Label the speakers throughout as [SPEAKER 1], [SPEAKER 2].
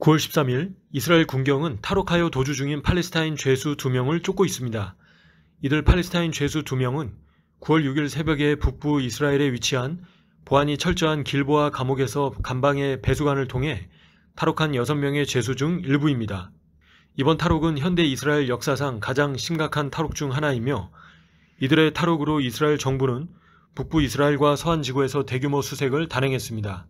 [SPEAKER 1] 9월 13일 이스라엘 군경은 탈옥하여 도주 중인 팔레스타인 죄수 2명을 쫓고 있습니다. 이들 팔레스타인 죄수 2명은 9월 6일 새벽에 북부 이스라엘에 위치한 보안이 철저한 길보아 감옥에서 감방의 배수관을 통해 탈옥한 6명의 죄수 중 일부입니다. 이번 탈옥은 현대 이스라엘 역사상 가장 심각한 탈옥 중 하나이며 이들의 탈옥으로 이스라엘 정부는 북부 이스라엘과 서한 지구에서 대규모 수색을 단행했습니다.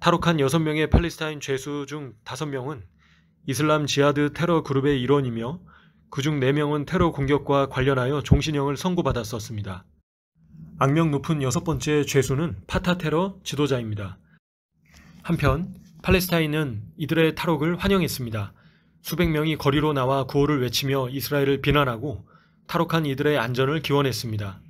[SPEAKER 1] 탈옥한 6명의 팔레스타인 죄수 중 5명은 이슬람 지하드 테러 그룹의 일원이며 그 중 4명은 테러 공격과 관련하여 종신형을 선고받았었습니다. 악명 높은 여섯 번째 죄수는 파타 테러 지도자입니다. 한편 팔레스타인은 이들의 탈옥을 환영했습니다. 수백 명이 거리로 나와 구호를 외치며 이스라엘을 비난하고 탈옥한 이들의 안전을 기원했습니다.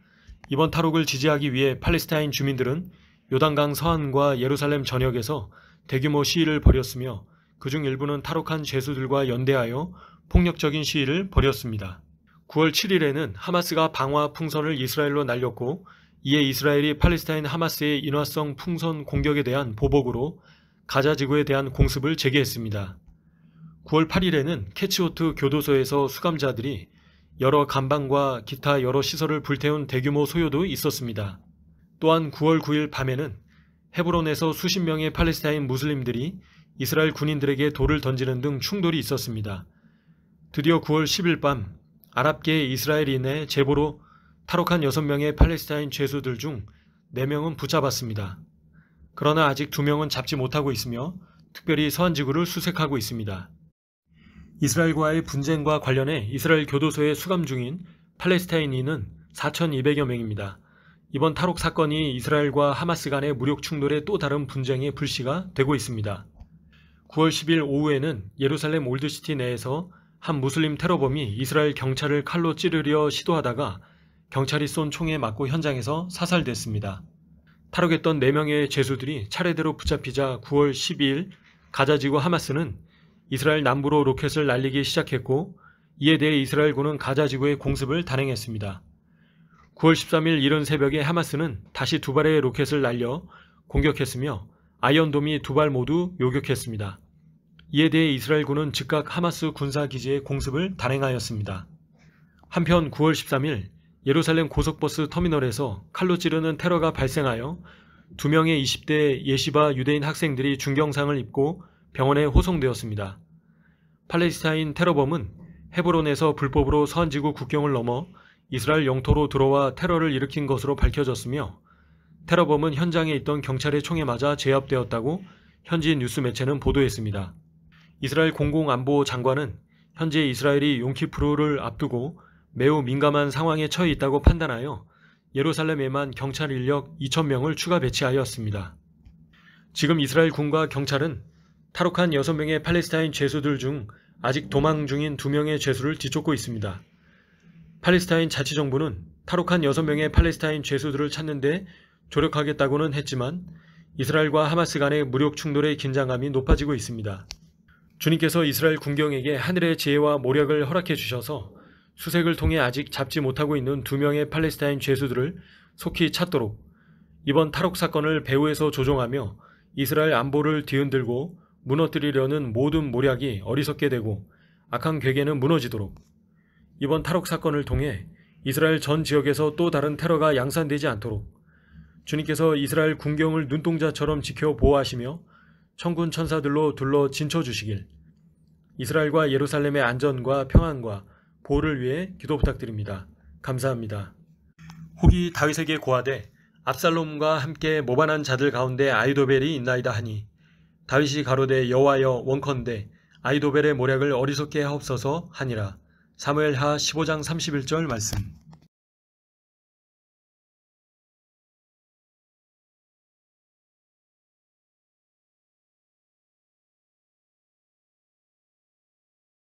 [SPEAKER 1] 이번 탈옥을 지지하기 위해 팔레스타인 주민들은 요단강 서안과 예루살렘 전역에서 대규모 시위를 벌였으며 그중 일부는 탈옥한 죄수들과 연대하여 폭력적인 시위를 벌였습니다. 9월 7일에는 하마스가 방화 풍선을 이스라엘로 날렸고 이에 이스라엘이 팔레스타인 하마스의 인화성 풍선 공격에 대한 보복으로 가자 지구에 대한 공습을 재개했습니다. 9월 8일에는 캐치호트 교도소에서 수감자들이 여러 감방과 기타 여러 시설을 불태운 대규모 소요도 있었습니다. 또한 9월 9일 밤에는 헤브론에서 수십 명의 팔레스타인 무슬림들이 이스라엘 군인들에게 돌을 던지는 등 충돌이 있었습니다. 드디어 9월 10일 밤 아랍계 이스라엘인의 제보로 탈옥한 6명의 팔레스타인 죄수들 중 4명은 붙잡았습니다. 그러나 아직 2명은 잡지 못하고 있으며 특별히 서한 지구를 수색하고 있습니다. 이스라엘과의 분쟁과 관련해 이스라엘 교도소에 수감 중인 팔레스타인인은 4,200여 명입니다. 이번 탈옥 사건이 이스라엘과 하마스 간의 무력 충돌의 또 다른 분쟁의 불씨가 되고 있습니다. 9월 10일 오후에는 예루살렘 올드시티 내에서 한 무슬림 테러범이 이스라엘 경찰을 칼로 찌르려 시도하다가 경찰이 쏜 총에 맞고 현장에서 사살됐습니다. 탈옥했던 4명의 죄수들이 차례대로 붙잡히자 9월 12일 가자지구 하마스는 이스라엘 남부로 로켓을 날리기 시작했고 이에 대해 이스라엘군은 가자지구의 공습을 단행했습니다. 9월 13일 이른 새벽에 하마스는 다시 두 발의 로켓을 날려 공격했으며 아이언돔이 두 발 모두 요격했습니다. 이에 대해 이스라엘군은 즉각 하마스 군사기지의 공습을 단행하였습니다. 한편 9월 13일 예루살렘 고속버스 터미널에서 칼로 찌르는 테러가 발생하여 두 명의 20대 예시바 유대인 학생들이 중경상을 입고 병원에 호송되었습니다. 팔레스타인 테러범은 헤브론에서 불법으로 선지구 국경을 넘어 이스라엘 영토로 들어와 테러를 일으킨 것으로 밝혀졌으며 테러범은 현장에 있던 경찰의 총에 맞아 제압되었다고 현지 뉴스 매체는 보도했습니다. 이스라엘 공공안보 장관은 현재 이스라엘이 용키프루를 앞두고 매우 민감한 상황에 처해 있다고 판단하여 예루살렘에만 경찰 인력 2,000명을 추가 배치하였습니다. 지금 이스라엘 군과 경찰은 탈옥한 6명의 팔레스타인 죄수들 중 아직 도망 중인 2명의 죄수를 뒤쫓고 있습니다. 팔레스타인 자치정부는 탈옥한 6명의 팔레스타인 죄수들을 찾는 데 조력하겠다고는 했지만 이스라엘과 하마스 간의 무력 충돌의 긴장감이 높아지고 있습니다. 주님께서 이스라엘 군경에게 하늘의 지혜와 모략을 허락해 주셔서 수색을 통해 아직 잡지 못하고 있는 두 명의 팔레스타인 죄수들을 속히 찾도록 이번 탈옥 사건을 배후에서 조종하며 이스라엘 안보를 뒤흔들고 무너뜨리려는 모든 모략이 어리석게 되고 악한 괴계는 무너지도록 이번 탈옥 사건을 통해 이스라엘 전 지역에서 또 다른 테러가 양산되지 않도록 주님께서 이스라엘 군경을 눈동자처럼 지켜 보호하시며 천군 천사들로 둘러 진쳐 주시길 이스라엘과 예루살렘의 안전과 평안과 보호를 위해 기도 부탁드립니다. 감사합니다. 혹이 다윗에게 고하되 압살롬과 함께 모반한 자들 가운데 아이도벨이 있나이다 하니 다윗이 가로되 여호와여 원컨대 아이도벨의 모략을 어리석게 하옵소서 하니라. 사무엘하 15장 31절 말씀